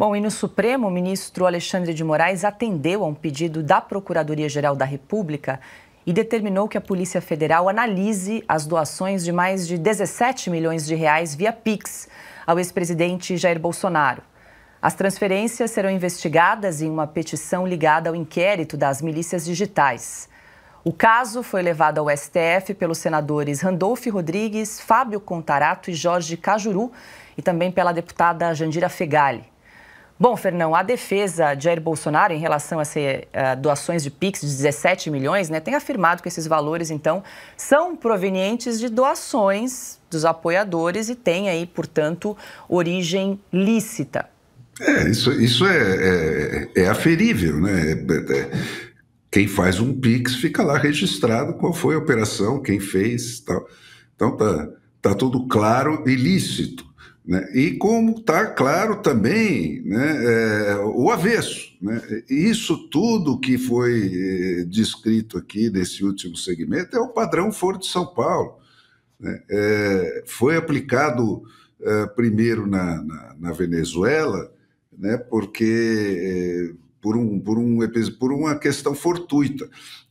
Bom, e no Supremo, o ministro Alexandre de Moraes atendeu a um pedido da Procuradoria-Geral da República e determinou que a Polícia Federal analise as doações de mais de 17 milhões de reais via Pix ao ex-presidente Jair Bolsonaro. As transferências serão investigadas em uma petição ligada ao inquérito das milícias digitais. O caso foi levado ao STF pelos senadores Randolfo Rodrigues, Fábio Contarato e Jorge Cajuru, e também pela deputada Jandira Fegali. Bom, Fernão, a defesa de Jair Bolsonaro em relação a ser, uh, doações de PIX de 17 milhões, né, tem afirmado que esses valores, então, são provenientes de doações dos apoiadores e tem aí, portanto, origem lícita. É, isso, isso é, é, é aferível, né? quem faz um PIX fica lá registrado qual foi a operação, quem fez, tal. Então tá, tá tudo claro e lícito. Né? E como está claro também né, é, o avesso. Né? Isso tudo que foi eh, descrito aqui nesse último segmento é o padrão Foro de São Paulo. Né? É, foi aplicado é, primeiro na, na, na Venezuela, né? porque eh, por, um, por, um, por uma questão fortuita.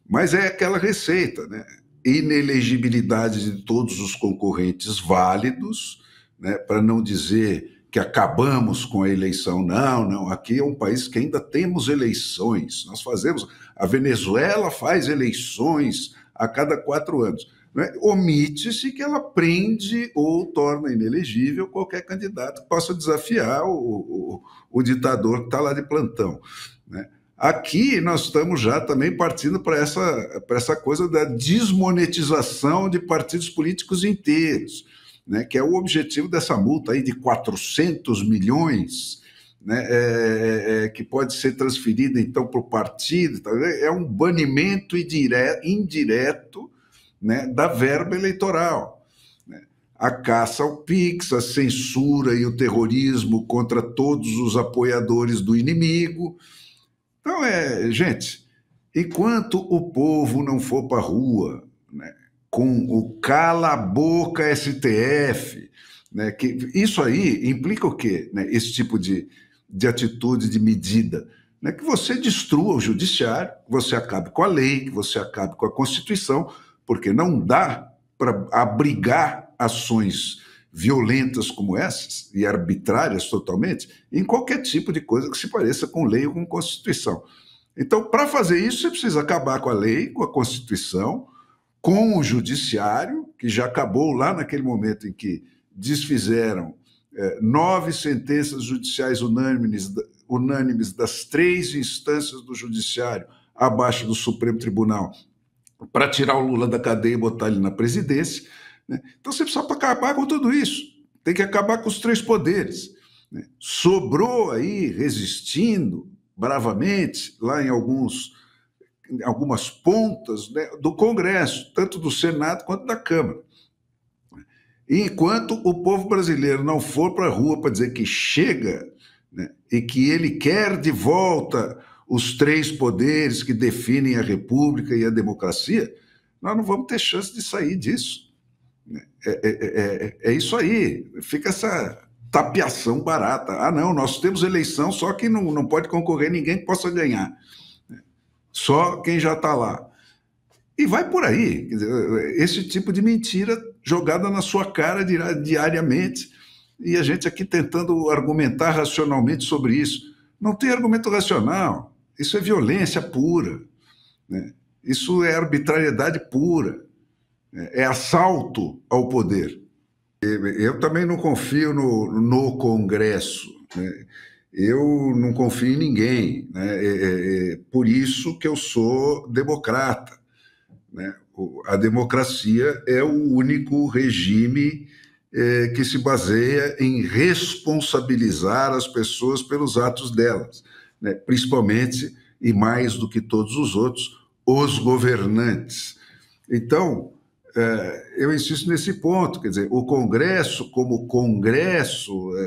Mas é aquela receita, né? inelegibilidade de todos os concorrentes válidos né, para não dizer que acabamos com a eleição. Não, não. Aqui é um país que ainda temos eleições. Nós fazemos. A Venezuela faz eleições a cada quatro anos. Né? Omite-se que ela prende ou torna inelegível qualquer candidato que possa desafiar o, o, o ditador que está lá de plantão. Né? Aqui nós estamos já também partindo para essa, essa coisa da desmonetização de partidos políticos inteiros né, que é o objetivo dessa multa aí de 400 milhões, né, é, é, é, que pode ser transferida então para o partido, tá? é, é um banimento indireto né, da verba eleitoral. Né. A caça ao Pix, a censura e o terrorismo contra todos os apoiadores do inimigo. Então, é, gente, enquanto o povo não for para a rua, né, com o Cala Boca STF. Né, que isso aí implica o quê? Né, esse tipo de, de atitude, de medida. Né, que você destrua o judiciário, que você acabe com a lei, que você acabe com a Constituição, porque não dá para abrigar ações violentas como essas, e arbitrárias totalmente, em qualquer tipo de coisa que se pareça com lei ou com Constituição. Então, para fazer isso, você precisa acabar com a lei, com a Constituição, com o judiciário, que já acabou lá naquele momento em que desfizeram é, nove sentenças judiciais unânimes, unânimes das três instâncias do judiciário abaixo do Supremo Tribunal para tirar o Lula da cadeia e botar ele na presidência. Né? Então você precisa acabar com tudo isso. Tem que acabar com os três poderes. Né? Sobrou aí resistindo bravamente lá em alguns algumas pontas né, do Congresso, tanto do Senado quanto da Câmara. E enquanto o povo brasileiro não for para a rua para dizer que chega né, e que ele quer de volta os três poderes que definem a República e a democracia, nós não vamos ter chance de sair disso. Né. É, é, é, é, é isso aí. Fica essa tapiação barata. Ah, não, nós temos eleição, só que não, não pode concorrer ninguém que possa ganhar só quem já está lá. E vai por aí. Esse tipo de mentira jogada na sua cara diariamente e a gente aqui tentando argumentar racionalmente sobre isso. Não tem argumento racional. Isso é violência pura. Né? Isso é arbitrariedade pura. Né? É assalto ao poder. Eu também não confio no, no Congresso. Né? Eu não confio em ninguém, né? É, é, é, por isso que eu sou democrata. Né? A democracia é o único regime é, que se baseia em responsabilizar as pessoas pelos atos delas, né? principalmente e mais do que todos os outros, os governantes. Então, é, eu insisto nesse ponto, quer dizer, o Congresso, como Congresso, é,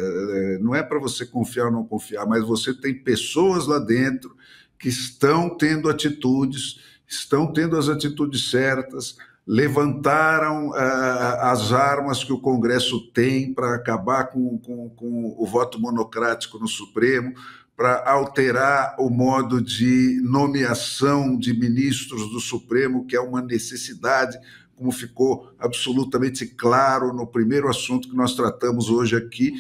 é, não é para você confiar ou não confiar, mas você tem pessoas lá dentro que estão tendo atitudes, estão tendo as atitudes certas, levantaram as armas que o Congresso tem para acabar com, com, com o voto monocrático no Supremo, para alterar o modo de nomeação de ministros do Supremo, que é uma necessidade como ficou absolutamente claro no primeiro assunto que nós tratamos hoje aqui,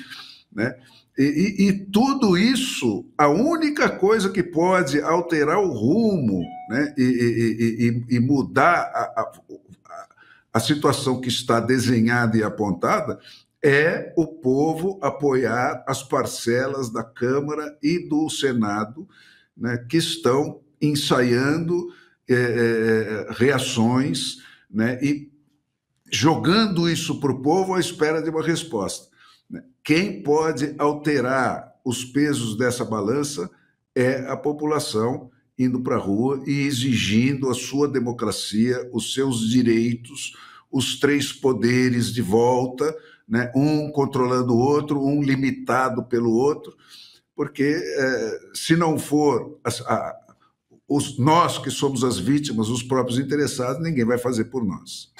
né? E, e, e, tudo isso, a única coisa que pode alterar o rumo né, e, e mudar a, a, a, situação que está desenhada e apontada é o povo apoiar as parcelas da Câmara e do Senado né, que estão ensaiando é, é, reações né? e jogando isso para o povo à espera de uma resposta. Né? Quem pode alterar os pesos dessa balança é a população indo para a rua e exigindo a sua democracia, os seus direitos, os três poderes de volta, né? um controlando o outro, um limitado pelo outro, porque eh, se não for a, os, nós que somos as vítimas, os próprios interessados, ninguém vai fazer por nós.